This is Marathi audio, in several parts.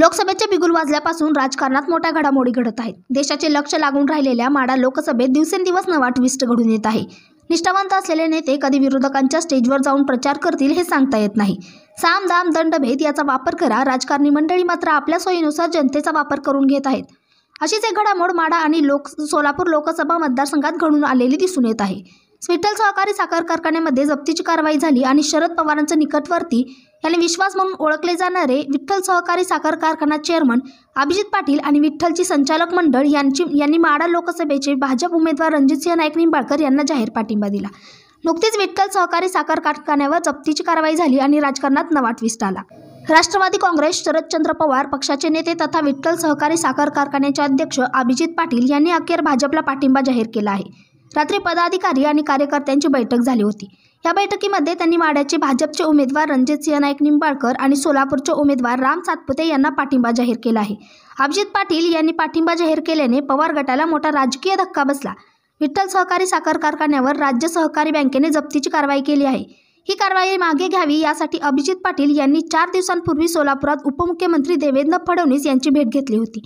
लोकसभेचे बिगुल वाजल्यापासून राजकारणात मोठ्या घडामोडी घडत आहेत देशाचे लक्ष लागून राहिलेल्या माडा लोकसभेत दिवसेंदिवस नवा ट्विस्ट घडून येत आहे निष्ठावंत असलेले नेते कधी विरोधकांच्या स्टेजवर जाऊन प्रचार करतील हे सांगता येत नाही साम दाम दंडभेद याचा वापर करा राजकारणी मंडळी मात्र आपल्या सोयीनुसार जनतेचा वापर करून घेत आहेत अशीच एक घडामोड माडा आणि लोक सोलापूर लोकसभा मतदारसंघात घडून आलेली दिसून येत आहे विठ्ठल सहकारी साखर कारखान्यामध्ये जप्तीची कारवाई झाली आणि शरद पवारांचं निकटवर्ती यांनी विश्वास म्हणून ओळखले जाणारे विठ्ठल सहकारी साखर कारखाना चेअरमन अभिजित पाटील आणि विठ्ठलची संचालक मंडळ यांची यांनी माडा लोकसभेचे भाजप उमेदवार रणजितसिंह नाईक निंबाळकर यांना जाहीर पाठिंबा दिला नुकतीच विठ्ठल सहकारी साखर कारखान्यावर जप्तीची कारवाई झाली आणि राजकारणात नवा ट्विस्ट आला राष्ट्रवादी काँग्रेस शरदचंद्र पवार पक्षाचे नेते तथा विठ्ठल सहकारी साखर कारखान्याचे अध्यक्ष अभिजित पाटील यांनी अखेर भाजपला पाठिंबा जाहीर केला आहे रात्री पदाधिकारी आणि कार्यकर्त्यांची बैठक झाली होती या बैठकीमध्ये त्यांनी माड्याचे भाजपचे उमेदवार रणजित सिंह नाईक निंबाळकर आणि सोलापूरचे उमेदवार राम सातपुते यांना पाठिंबा जाहीर केला आहे अभिजित पाटील यांनी पाठिंबा जाहीर केल्याने पवार गटाला मोठा राजकीय धक्का बसला विठ्ठल सहकारी साखर कारखान्यावर राज्य सहकारी बँकेने जप्तीची कारवाई केली आहे ही कारवाई मागे घ्यावी यासाठी अभिजित पाटील यांनी चार दिवसांपूर्वी सोलापुरात उपमुख्यमंत्री देवेंद्र फडणवीस यांची भेट घेतली होती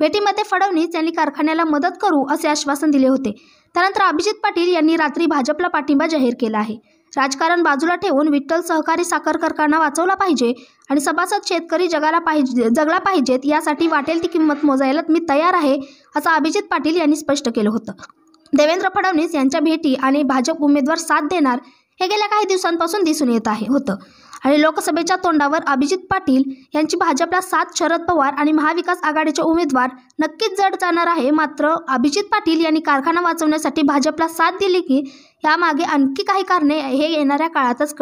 भेटीमध्ये फडणवीस यांनी कारखान्याला मदत करू असे आश्वासन दिले होते त्यानंतर अभिजित पाटील यांनी रात्री भाजपला पाठिंबा जाहीर केला आहे राजकारण बाजूला ठेवून विठ्ठल सहकारी साखर कारखाना वाचवला पाहिजे आणि सभासद शेतकरी जगाला पाहिजे जगला पाहिजेत यासाठी वाटेल ती किंमत मोजायला मी तयार आहे असं अभिजित पाटील यांनी स्पष्ट केलं होतं देवेंद्र फडणवीस यांच्या भेटी आणि भाजप उमेदवार साथ देणार हे गेल्या काही दिवसांपासून दिसून येत आहे होतं आणि लोकसभेच्या तोंडावर अभिजित पाटील यांची भाजपला सात शरद पवार आणि महाविकास आघाडीचे उमेदवार नक्कीच जड जाणार आहे मात्र अभिजित पाटील यांनी कारखाना वाचवण्यासाठी भाजपला साथ दिली की यामागे आणखी काही कारणे हे येणाऱ्या काळातच कळ